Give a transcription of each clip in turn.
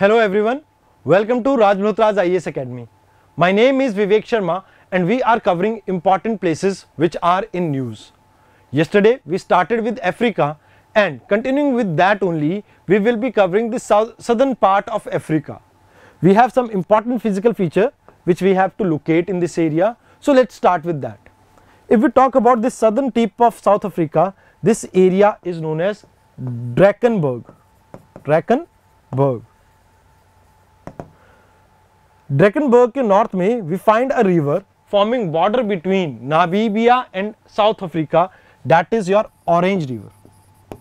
Hello everyone, welcome to Raj Malhotra's IAS Academy. My name is Vivek Sharma and we are covering important places which are in news. Yesterday we started with Africa and continuing with that only we will be covering the south, southern part of Africa. We have some important physical feature which we have to locate in this area so let's start with that. If we talk about the southern tip of South Africa this area is known as Drakenberg. Drakenberg Dreckenberg के north में we find a river forming border between Namibia and south Africa that is your orange river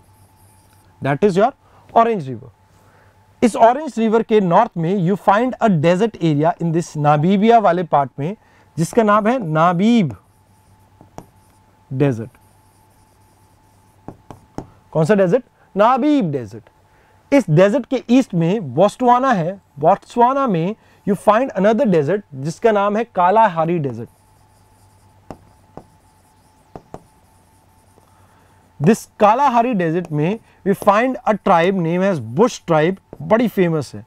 that is your orange river इस orange river के north में you find a desert area in this Namibia वाले part में जिसका नाम है नाबीब desert कौन सा डेजर्ट नाबीब डेजर्ट इस डेजर्ट के ईस्ट में बोस्टवाना है बोस्टवाना में यू फाइंड अनदर डेजर्ट जिसका नाम है Kalahari desert this Kalahari desert में we find a tribe name as bush tribe बड़ी फेमस है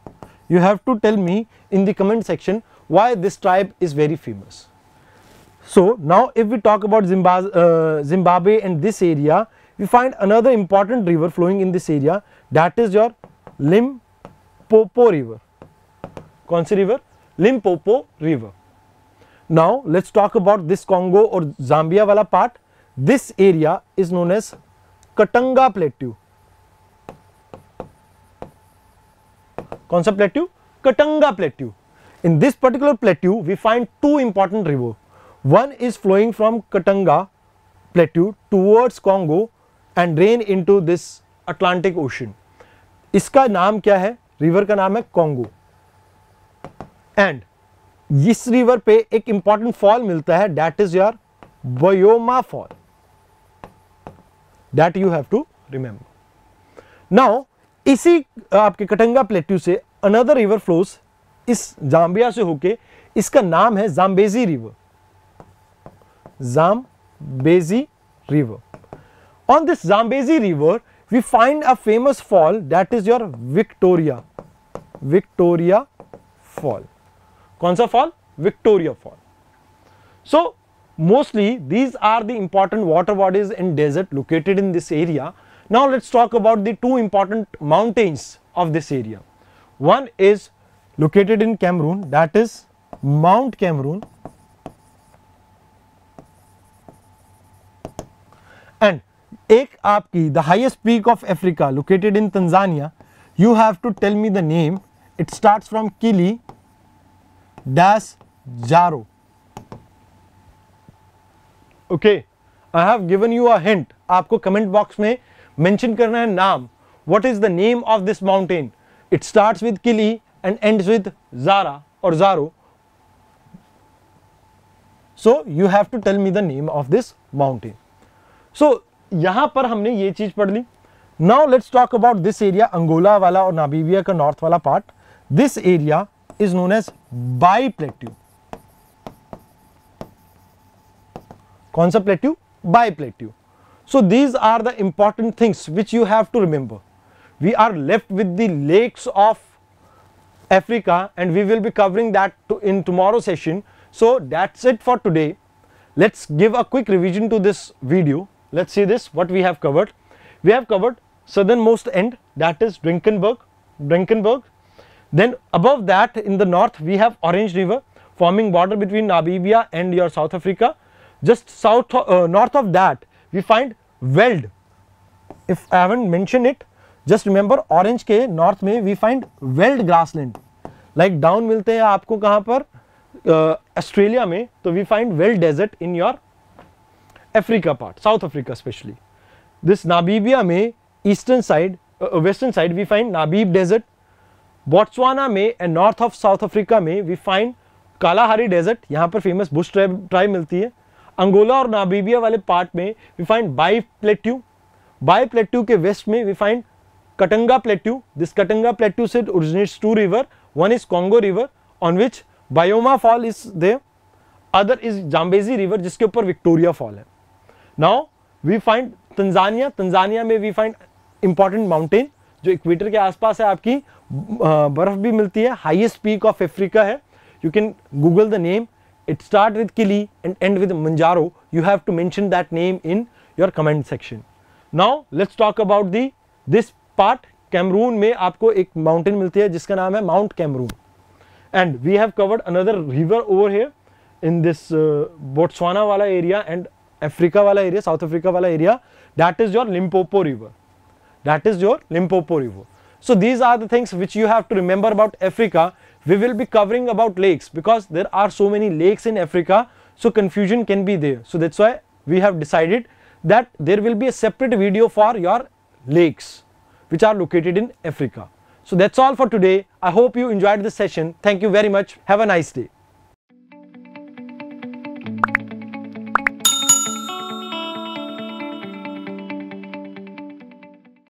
you have to tell me in the comment section why this tribe is very famous. So now if we talk about Zimbabwe, uh, Zimbabwe and this area, we find another important river flowing in this area that is your Limpopo river. कौन सी river Limpopo river now let's talk about this Congo और Zambia वाला part this area is known as Katanga plateau कौन सा plateau Katanga plateau in this particular plateau we find two important river one is flowing from Katanga plateau towards Congo and rain into this Atlantic ocean इसका नाम क्या है river का नाम है Congo and इस रिवर पे एक इंपॉर्टेंट फॉल मिलता है that is your Boyoma fall that you have to remember now इसी आपके कटंगा प्लेट्यू से अनदर रिवर फ्लोस इस जाम्बिया से होके इसका नाम है Zambezi river Zambezi river on this Zambezi river we find a famous fall that is your Victoria Victoria fall कौन fall? Victoria fall. so mostly these are the important water bodies in desert located in this area now let's talk about the two important mountains of this area one is located in cameroon that is mount cameroon and ek aapki the highest peak of africa located in tanzania you have to tell me the name it starts from kili dash 0. Okay, I have given you a hint. aapko comment box mein mention karna hai naam What is the name of this mountain? It starts with Kili and ends with Zara or Zaro. So you have to tell me the name of this mountain. So yahan par humne ye cheez पढ़ li now let's talk about this area angola wala aur namibia ka north wala part this area is known as biplateau. Kaun plateau? Biplateau. So these are the important things which you have to remember. We are left with the lakes of Africa and we will be covering that to in tomorrow's session. So that's it for today. Let's give a quick revision to this video. Let's see this what we have covered. We have covered southernmost end that is Drinkenberg, Drinkenberg, Then above that in the north we have Orange River forming border between Namibia and your South Africa. Just south uh, north of that we find Weld. If I haven't mentioned it, just remember Orange ke north mein we find Weld grassland. Like down मिलते हैं आपको कहाँ पर australia mein में we find weld desert in your africa part south africa specially this this mein eastern side uh, western side we find Namib desert Botswana में and north of south Africa में we find Kalahari desert यहाँ पर famous Bush tribe tribe मिलती है Angola और नाबीबिया वाले part में we find Bie plateau Bie plateau के वेस्ट में we find Katanga plateau this Katanga plateau से originates two river one is Congo river on which Boyoma fall is there other is Zambezi river जिसके ऊपर Victoria fall है now we find Tanzania Tanzania में we find important mountain जो equator के आसपास है आपकी बर्फ भी मिलती है हाईएस्ट पीक ऑफ अफ्रीका है you can Google the name it start with Kili and end with manjaro you have to mention that name in your comment section now let's talk about the this part Cameroon में आपको एक mountain मिलती है जिसका नाम है mount Cameroon and we have covered another river over here in this Botswana वाला area and Africa वाला एरिया साउथ अफ्रीका वाला area that is your Limpopo river That is your Limpopo River. So these are the things which you have to remember about Africa. We will be covering about lakes because there are so many lakes in Africa. So confusion can be there. So that's why we have decided that there will be a separate video for your lakes which are located in Africa. So that's all for today. I hope you enjoyed this session. Thank you very much. Have a nice day.